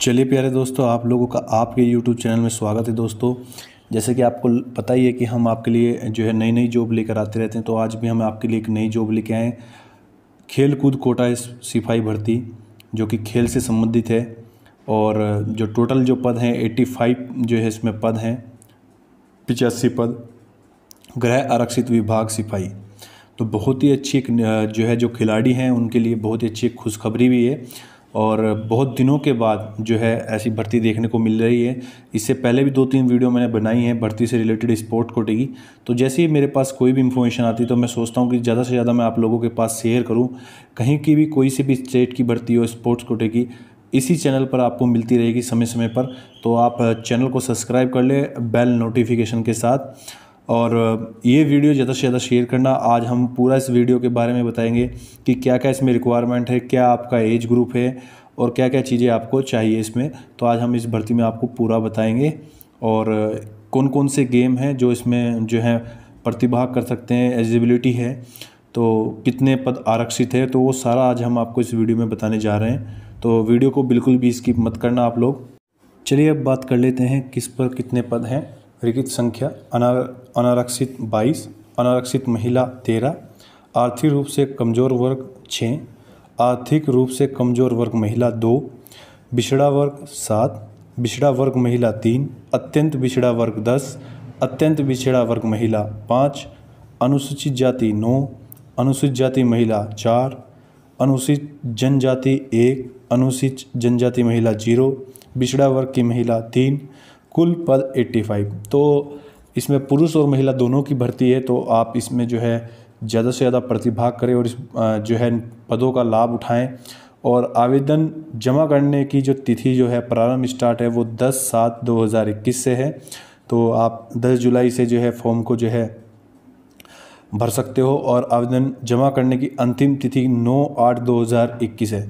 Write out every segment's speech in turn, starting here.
चलिए प्यारे दोस्तों आप लोगों का आपके YouTube चैनल में स्वागत है दोस्तों जैसे कि आपको पता ही है कि हम आपके लिए जो है नई नई जॉब लेकर आते रहते हैं तो आज भी हम आपके लिए एक नई जॉब लेके आए खेल कूद कोटा सिपाही भर्ती जो कि खेल से संबंधित है और जो टोटल जो पद हैं एट्टी फाइव जो है इसमें पद हैं पिचासी पद गृह आरक्षित विभाग सिपाही तो बहुत ही अच्छी जो है जो खिलाड़ी हैं उनके लिए बहुत ही अच्छी खुशखबरी भी है और बहुत दिनों के बाद जो है ऐसी भर्ती देखने को मिल रही है इससे पहले भी दो तीन वीडियो मैंने बनाई हैं भर्ती से रिलेटेड स्पोर्ट कोटे की तो जैसे ही मेरे पास कोई भी इन्फॉर्मेशन आती है तो मैं सोचता हूँ कि ज़्यादा से ज़्यादा मैं आप लोगों के पास शेयर करूँ कहीं की भी कोई से भी स्टेट की भर्ती हो स्पोर्ट्स कोटे की इसी चैनल पर आपको मिलती रहेगी समय समय पर तो आप चैनल को सब्सक्राइब कर ले बेल नोटिफिकेशन के साथ और ये वीडियो ज़्यादा से ज़्यादा शेयर करना आज हम पूरा इस वीडियो के बारे में बताएंगे कि क्या क्या इसमें रिक्वायरमेंट है क्या आपका एज ग्रुप है और क्या क्या चीज़ें आपको चाहिए इसमें तो आज हम इस भर्ती में आपको पूरा बताएंगे और कौन कौन से गेम हैं जो इसमें जो है प्रतिभाग कर सकते हैं एलिजिबिलिटी है तो कितने पद आरक्षित है तो वो सारा आज हम आपको इस वीडियो में बताने जा रहे हैं तो वीडियो को बिल्कुल भी स्किप मत करना आप लोग चलिए अब बात कर लेते हैं किस पर कितने पद हैं रिकित संख्या अनारक्षित बाईस अनारक्षित महिला तेरह आर्थिक रूप से कमज़ोर वर्ग छः आर्थिक रूप से कमज़ोर वर्ग महिला दो बिछड़ा वर्ग सात बिछड़ा वर्ग महिला तीन अत्यंत बिछड़ा वर्ग दस अत्यंत बिछड़ा वर्ग महिला पाँच अनुसूचित जाति नौ अनुसूचित जाति महिला चार अनुसूचित जनजाति एक अनुसूचित जनजाति महिला जीरो बिछड़ा वर्ग की महिला तीन कुल पद 85 तो इसमें पुरुष और महिला दोनों की भर्ती है तो आप इसमें जो है ज़्यादा से ज़्यादा प्रतिभाग करें और इस जो है पदों का लाभ उठाएं और आवेदन जमा करने की जो तिथि जो है प्रारंभ स्टार्ट है वो 10 सात 2021 से है तो आप 10 जुलाई से जो है फॉर्म को जो है भर सकते हो और आवेदन जमा करने की अंतिम तिथि नौ आठ दो है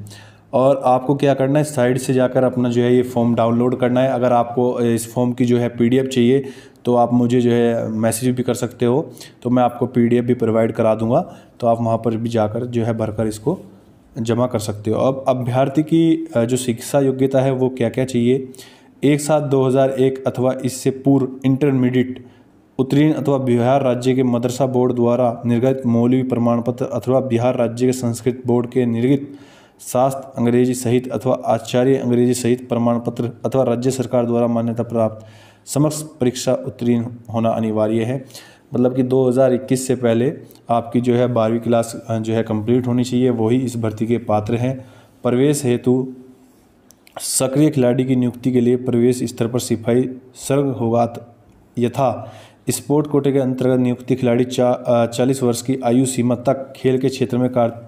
और आपको क्या करना है साइड से जाकर अपना जो है ये फॉर्म डाउनलोड करना है अगर आपको इस फॉर्म की जो है पीडीएफ चाहिए तो आप मुझे जो है मैसेज भी कर सकते हो तो मैं आपको पीडीएफ भी प्रोवाइड करा दूंगा तो आप वहाँ पर भी जाकर जो है भरकर इसको जमा कर सकते हो अब अभ्यर्थी की जो शिक्षा योग्यता है वो क्या क्या चाहिए एक सात एक अथवा इससे पूर्व इंटरमीडिएट उत्तीर्ण अथवा बिहार राज्य के मदरसा बोर्ड द्वारा निर्गत मौलवी प्रमाण पत्र अथवा बिहार राज्य के संस्कृत बोर्ड के निर्गत शास्त्र अंग्रेजी सहित अथवा आचार्य अंग्रेजी सहित प्रमाण पत्र अथवा राज्य सरकार द्वारा मान्यता प्राप्त समक्ष परीक्षा उत्तीर्ण होना अनिवार्य है मतलब कि 2021 से पहले आपकी जो है बारहवीं क्लास जो है कंप्लीट होनी चाहिए वही इस भर्ती के पात्र हैं प्रवेश हेतु सक्रिय खिलाड़ी की नियुक्ति के लिए प्रवेश स्तर पर सिपाही सर्ग होगा यथा स्पोर्ट कोटे के अंतर्गत नियुक्ति खिलाड़ी चा चालीस वर्ष की आयु सीमा तक खेल के क्षेत्र में कार्य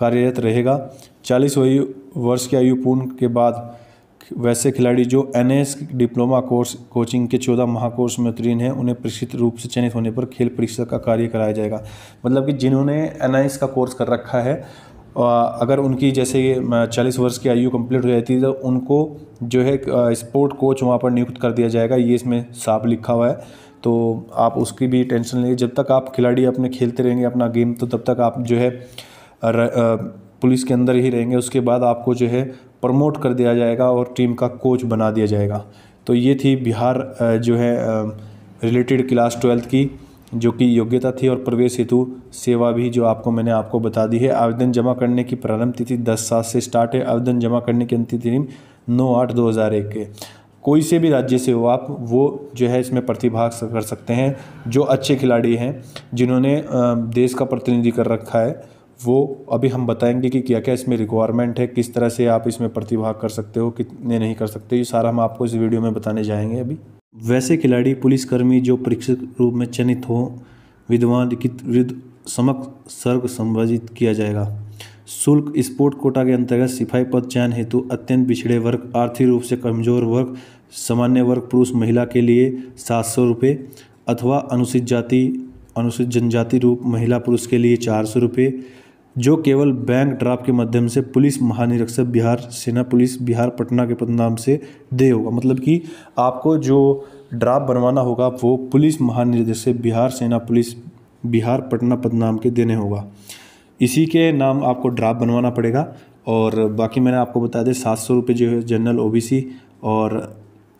कार्यरत रहेगा चालीस वर्ष की आयु पूर्ण के बाद वैसे खिलाड़ी जो एन डिप्लोमा कोर्स कोचिंग के चौदह महाकोर्स में उत्तीर्ण हैं उन्हें प्रशिक्षित रूप से चयनित होने पर खेल परीक्षा का कार्य कराया जाएगा मतलब कि जिन्होंने एन का कोर्स कर रखा है अगर उनकी जैसे चालीस वर्ष की आयु कंप्लीट हो जाती है तो उनको जो है स्पोर्ट कोच वहाँ पर नियुक्त कर दिया जाएगा ये इसमें साफ लिखा हुआ है तो आप उसकी भी टेंशन लेंगे जब तक आप खिलाड़ी अपने खेलते रहेंगे अपना गेम तो तब तक आप जो है पुलिस के अंदर ही रहेंगे उसके बाद आपको जो है प्रमोट कर दिया जाएगा और टीम का कोच बना दिया जाएगा तो ये थी बिहार जो है रिलेटेड क्लास ट्वेल्थ की जो कि योग्यता थी और प्रवेश हेतु सेवा भी जो आपको मैंने आपको बता दी है आवेदन जमा करने की प्रारंभ तिथि दस सात से स्टार्ट है आवेदन जमा करने की अंतिम तिथि नौ आठ दो हज़ार एक के कोई से भी राज्य से हो आप वो जो है इसमें प्रतिभाग कर सकते हैं जो अच्छे खिलाड़ी हैं जिन्होंने देश का प्रतिनिधि कर रखा है वो अभी हम बताएंगे कि क्या क्या इसमें रिक्वायरमेंट है किस तरह से आप इसमें प्रतिभाग कर सकते हो कितने नहीं कर सकते ये सारा हम आपको इस वीडियो में बताने जाएंगे अभी वैसे खिलाड़ी पुलिसकर्मी जो परीक्षित रूप में चयनित हो विद्वान लिखित विद समक्ष सर्ग संवर्जित किया जाएगा शुल्क स्पोर्ट कोटा के अंतर्गत सिपाही पद चयन हेतु अत्यंत पिछड़े वर्ग आर्थिक रूप से कमजोर वर्ग सामान्य वर्ग पुरुष महिला के लिए सात सौ रुपये अथवा अनुसूचित जाति अनुसूचित जनजाति रूप महिला पुरुष के लिए चार सौ रुपये जो केवल बैंक ड्राफ्ट के माध्यम से पुलिस महानिरीक्षक बिहार सेना पुलिस बिहार पटना के पदनाम से दे होगा मतलब कि आपको जो ड्राफ्ट बनवाना होगा वो पुलिस महानिदेशक बिहार सेना पुलिस बिहार पटना पदनाम के देने होगा इसी के नाम आपको ड्राफ्ट बनवाना पड़ेगा और बाकी मैंने आपको बता दें सात सौ रुपये जो है जनरल ओ और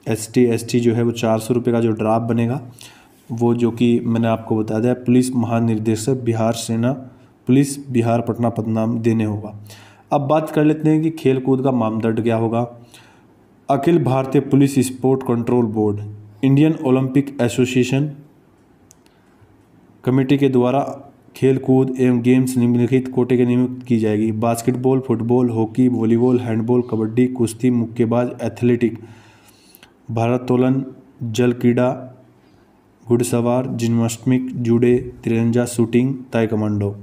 एस टी जो है वो चार सौ रुपये का जो ड्राफ्ट बनेगा वो जो कि मैंने आपको बता दिया पुलिस महानिर्देशक बिहार सेना पुलिस बिहार पटना पदनाम देने होगा अब बात कर लेते हैं कि खेल कूद का मामदंड क्या होगा अखिल भारतीय police sport control board Indian Olympic association committee के द्वारा खेल कूद एवं गेम्स निम्नलिखित कोटे के नियुक्त की जाएगी basketball football hockey volleyball handball kabaddi कुश्ती मुक्केबाज एथलेटिक भारतोलन जल क्रीड़ा घुड़सवार जन्माष्टमिक जूडे तिरंजा शूटिंग ताइकमांडो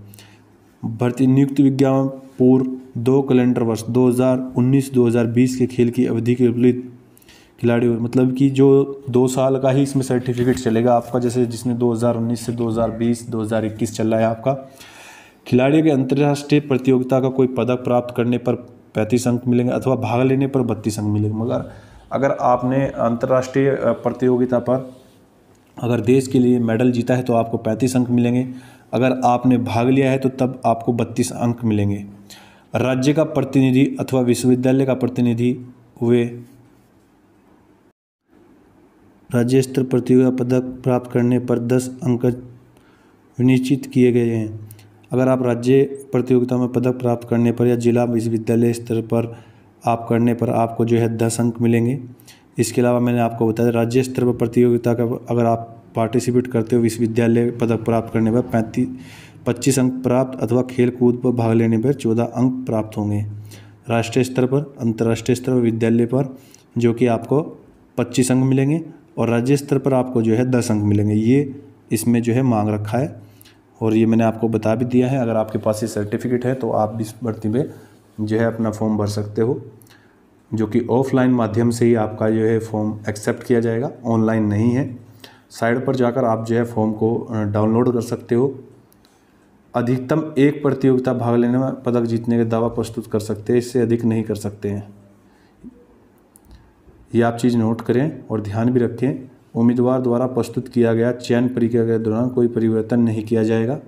भर्ती नियुक्त विज्ञापन पूर्व दो कैलेंडर वर्ष 2019-2020 के खेल की अवधि के विपरीत खिलाड़ियों मतलब कि जो दो साल का ही इसमें सर्टिफिकेट चलेगा आपका जैसे जिसने 2019 से 2020 2021 चल रहा है आपका खिलाड़ियों के अंतर्राष्ट्रीय प्रतियोगिता का कोई पदक प्राप्त करने पर पैंतीस अंक मिलेंगे अथवा भाग लेने पर बत्तीस अंक मिलेंगे मगर अगर आपने अंतर्राष्ट्रीय प्रतियोगिता पर अगर देश के लिए मेडल जीता है तो आपको पैंतीस अंक मिलेंगे अगर आपने भाग लिया है तो तब आपको बत्तीस अंक मिलेंगे राज्य का प्रतिनिधि अथवा विश्वविद्यालय का प्रतिनिधि हुए राज्य स्तर प्रतियोगिता पदक प्राप्त करने पर दस अंक विनिश्चित किए गए हैं अगर आप राज्य प्रतियोगिता में पदक प्राप्त करने पर या जिला विश्वविद्यालय स्तर पर आप करने पर आपको जो है दस अंक मिलेंगे इसके अलावा मैंने आपको बताया राज्य स्तर पर प्रतियोगिता का अगर आप पार्टिसिपेट करते हो विश्वविद्यालय पदक प्राप्त करने पर पैंतीस पच्चीस अंक प्राप्त अथवा खेल कूद पर भाग लेने पर चौदह अंक प्राप्त होंगे राष्ट्रीय स्तर पर अंतर्राष्ट्रीय स्तर पर विद्यालय पर जो कि आपको पच्चीस अंक मिलेंगे और राज्य स्तर पर आपको जो है दस अंक मिलेंगे ये इसमें जो है मांग रखा है और ये मैंने आपको बता भी दिया है अगर आपके पास ये सर्टिफिकेट है तो आप भी इस भर्ती में जो है अपना फॉर्म भर सकते हो जो कि ऑफलाइन माध्यम से ही आपका जो है फॉर्म एक्सेप्ट किया जाएगा ऑनलाइन नहीं है साइड पर जाकर आप जो है फॉर्म को डाउनलोड कर सकते हो अधिकतम एक प्रतियोगिता भाग लेने में पदक जीतने का दावा प्रस्तुत कर सकते हैं इससे अधिक नहीं कर सकते हैं ये आप चीज़ नोट करें और ध्यान भी रखें उम्मीदवार द्वारा प्रस्तुत किया गया चयन प्रक्रिया के दौरान कोई परिवर्तन नहीं किया जाएगा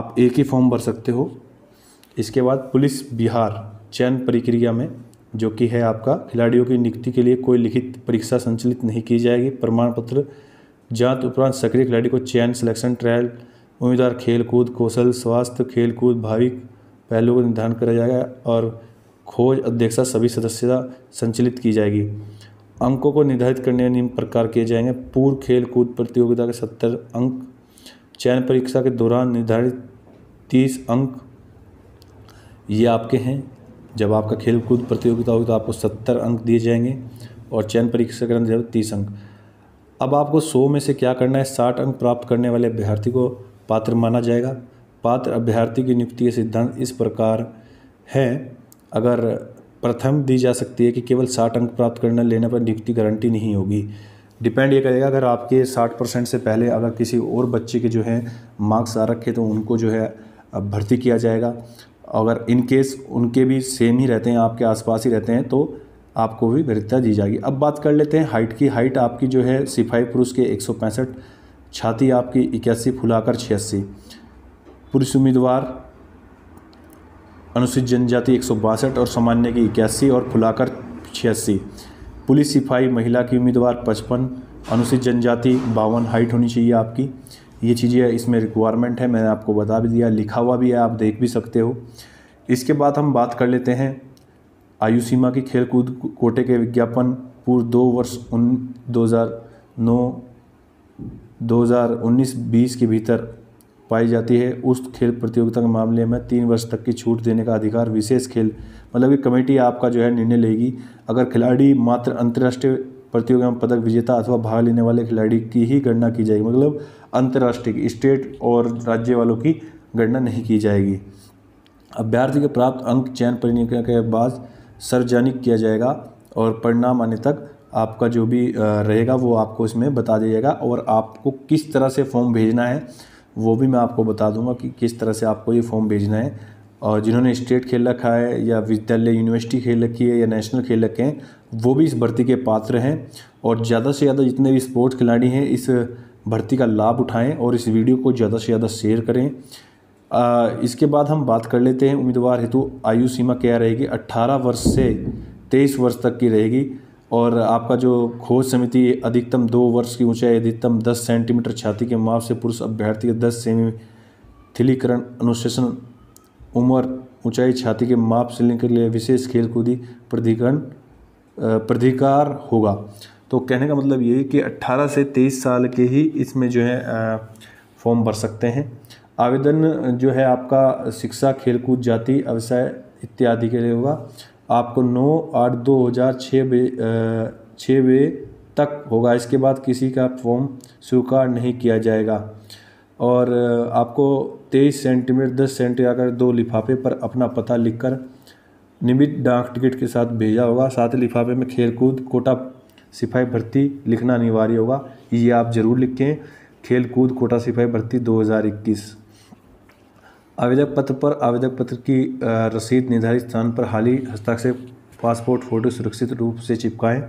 आप एक ही फॉर्म भर सकते हो इसके बाद पुलिस बिहार चयन प्रक्रिया में जो कि है आपका खिलाड़ियों की नियुक्ति के लिए कोई लिखित परीक्षा संचालित नहीं की जाएगी प्रमाण पत्र जांच उपरांत सक्रिय खिलाड़ी को चयन सिलेक्शन ट्रायल उम्मीदवार खेलकूद कौशल स्वास्थ्य खेलकूद भाविक पहलुओं का निर्धारण करा जाएगा और खोज अध्यक्षता सभी सदस्यता संचालित की जाएगी अंकों को निर्धारित करने निम्न प्रकार किए जाएंगे पूर्व खेल कूद प्रतियोगिता के सत्तर अंक चयन परीक्षा के दौरान निर्धारित तीस अंक ये आपके हैं जब आपका खेल कूद प्रतियोगिता होगी तो आपको सत्तर अंक दिए जाएंगे और चयन परीक्षा करने जरूर तीस अंक अब आपको सौ में से क्या करना है साठ अंक प्राप्त करने वाले अभ्यर्थी को पात्र माना जाएगा पात्र अभ्यर्थी की नियुक्ति के सिद्धांत इस प्रकार है अगर प्रथम दी जा सकती है कि केवल साठ अंक प्राप्त करने लेने पर नियुक्ति गारंटी नहीं होगी डिपेंड ये करेगा अगर आपके साठ परसेंट से पहले अगर किसी और बच्चे के जो है मार्क्स आ रखे तो उनको जो है भर्ती किया जाएगा अगर इन केस उनके भी सेम ही रहते हैं आपके आसपास ही रहते हैं तो आपको भी वृद्धता दी जाएगी अब बात कर लेते हैं हाइट की हाइट आपकी जो है सिपाही पुरुष के एक छाती आपकी इक्यासी फुलाकर छियासी पुरुष उम्मीदवार अनुसूचित जनजाति एक और सामान्य की इक्यासी और फुलाकर छियासी पुलिस सिपाही महिला की उम्मीदवार पचपन अनुसूचित जनजाति बावन हाइट होनी चाहिए आपकी ये चीज़ें इसमें रिक्वायरमेंट है मैंने आपको बता भी दिया लिखा हुआ भी है आप देख भी सकते हो इसके बाद हम बात कर लेते हैं आयु सीमा की खेलकूद कोटे के विज्ञापन पूर्व दो वर्ष उन दो हज़ार नौ दो हज़ार उन्नीस बीस के भीतर पाई जाती है उस खेल प्रतियोगिता के मामले में तीन वर्ष तक की छूट देने का अधिकार विशेष खेल मतलब कि कमेटी आपका जो है निर्णय लेगी अगर खिलाड़ी मात्र अंतर्राष्ट्रीय प्रतियोगिता में पदक विजेता अथवा भाग लेने वाले खिलाड़ी की ही गणना की जाएगी मतलब अंतर्राष्ट्रीय स्टेट और राज्य वालों की गणना नहीं की जाएगी अभ्यर्थी के प्राप्त अंक चयन परिणिका के बाद सार्वजनिक किया जाएगा और परिणाम आने तक आपका जो भी रहेगा वो आपको इसमें बता दिया जाएगा और आपको किस तरह से फॉर्म भेजना है वो भी मैं आपको बता दूंगा कि किस तरह से आपको ये फॉर्म भेजना है और जिन्होंने स्टेट खेल रखा है या विद्यालय यूनिवर्सिटी खेल रखी है या नेशनल खेल रखे हैं वो भी इस भर्ती के पात्र हैं और ज़्यादा से ज़्यादा जितने भी स्पोर्ट्स खिलाड़ी हैं इस भर्ती का लाभ उठाएं और इस वीडियो को ज़्यादा से ज़्यादा शेयर करें आ, इसके बाद हम बात कर लेते हैं उम्मीदवार हेतु आयु सीमा क्या रहेगी 18 वर्ष से 23 वर्ष तक की रहेगी और आपका जो खोज समिति अधिकतम दो वर्ष की ऊंचाई अधिकतम 10 सेंटीमीटर छाती के माप से पुरुष अभ्यर्थी के दस सेमी थिलीकरण अनुशासन उम्र ऊंचाई छाती के माप से लेकर लिए विशेष खेल कूदी प्राधिकरण प्राधिकार होगा तो कहने का मतलब ये कि 18 से 23 साल के ही इसमें जो है फॉर्म भर सकते हैं आवेदन जो है आपका शिक्षा खेलकूद जाति व्यवसाय इत्यादि के लिए होगा आपको 9 आठ दो हज़ार छः बजे छः बे तक होगा इसके बाद किसी का फॉर्म स्वीकार नहीं किया जाएगा और आपको तेईस सेंटीमीटर दस सेंट या दो लिफाफे पर अपना पता लिखकर नियमित डाक टिकट के साथ भेजा होगा साथ ही लिफाफे में खेलकूद कोटा सिपाही भर्ती लिखना अनिवार्य होगा ये आप ज़रूर लिखें खेलकूद कोटा सिपाही भर्ती 2021 आवेदक पत्र पर आवेदक पत्र की रसीद निर्धारित स्थान पर हाली हस्ताक्षर पासपोर्ट फोटो सुरक्षित रूप से चिपकाएं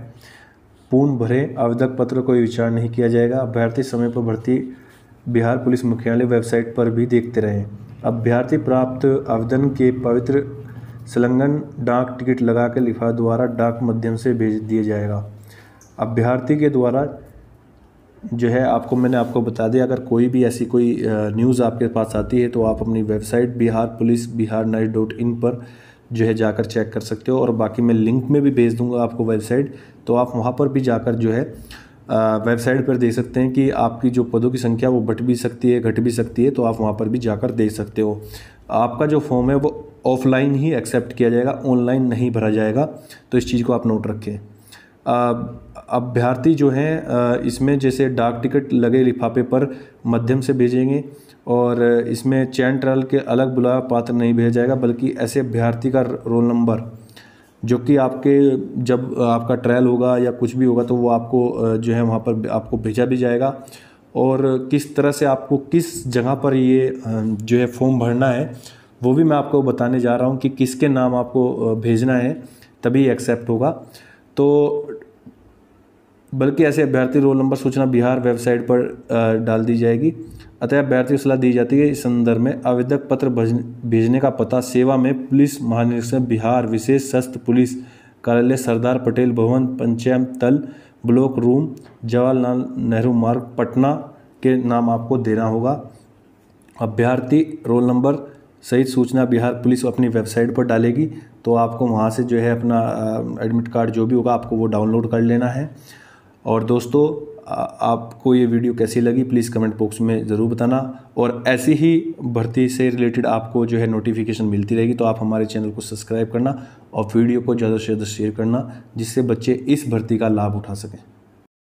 पूर्ण भरें आवेदक पत्र कोई विचार नहीं किया जाएगा अभ्यर्थी समय पर भर्ती बिहार पुलिस मुख्यालय वेबसाइट पर भी देखते रहें अभ्यर्थी प्राप्त आवेदन के पवित्र संलग्न डाक टिकट लगा के लिफा द्वारा डाक माध्यम से भेज दिया जाएगा अभ्यर्थी के द्वारा जो है आपको मैंने आपको बता दिया अगर कोई भी ऐसी कोई न्यूज़ आपके पास आती है तो आप अपनी website Bihar police Bihar night dot in पर जो है जाकर चेक कर सकते हो और बाकी मैं लिंक में भी भेज दूंगा आपको वेबसाइट तो आप वहाँ पर भी जाकर जो है वेबसाइट पर देख सकते हैं कि आपकी जो पदों की संख्या वो बढ़ भी सकती है घट भी सकती है तो आप वहाँ पर भी जाकर देख सकते हो आपका जो फॉर्म है वो ऑफलाइन ही एक्सेप्ट किया जाएगा ऑनलाइन नहीं भरा जाएगा तो इस चीज़ को आप नोट रखें अभ्यर्थी जो हैं इसमें जैसे डाक टिकट लगे लिफाफे पर मध्यम से भेजेंगे और इसमें चैन ट्रायल के अलग बुलाया पात्र नहीं भेजा जाएगा बल्कि ऐसे अभ्यर्थी का रोल नंबर जो कि आपके जब आपका ट्रायल होगा या कुछ भी होगा तो वो आपको जो है वहाँ पर आपको भेजा भी जाएगा और किस तरह से आपको किस जगह पर ये जो है फॉर्म भरना है वो भी मैं आपको बताने जा रहा हूँ कि किसके नाम आपको भेजना है तभी एक्सेप्ट होगा तो बल्कि ऐसे अभ्यर्थी रोल नंबर सूचना बिहार वेबसाइट पर डाल दी जाएगी अतः अभ्यर्थी को सलाह दी जाती है इस संदर्भ में आवेदक पत्र भेजने का पता सेवा में पुलिस महानिरीक्षक बिहार विशेष सस्त्र पुलिस कार्यालय सरदार पटेल भवन पंचायत तल ब्लॉक रूम जवाहरलाल नेहरू मार्ग पटना के नाम आपको देना होगा अभ्यर्थी रोल नंबर सहित सूचना बिहार पुलिस अपनी वेबसाइट पर डालेगी तो आपको वहाँ से जो है अपना एडमिट कार्ड जो भी होगा आपको वो डाउनलोड कर लेना है और दोस्तों आपको ये वीडियो कैसी लगी प्लीज़ कमेंट बॉक्स में ज़रूर बताना और ऐसी ही भर्ती से रिलेटेड आपको जो है नोटिफिकेशन मिलती रहेगी तो आप हमारे चैनल को सब्सक्राइब करना और वीडियो को ज़्यादा से ज़्यादा शेयर करना जिससे बच्चे इस भर्ती का लाभ उठा सकें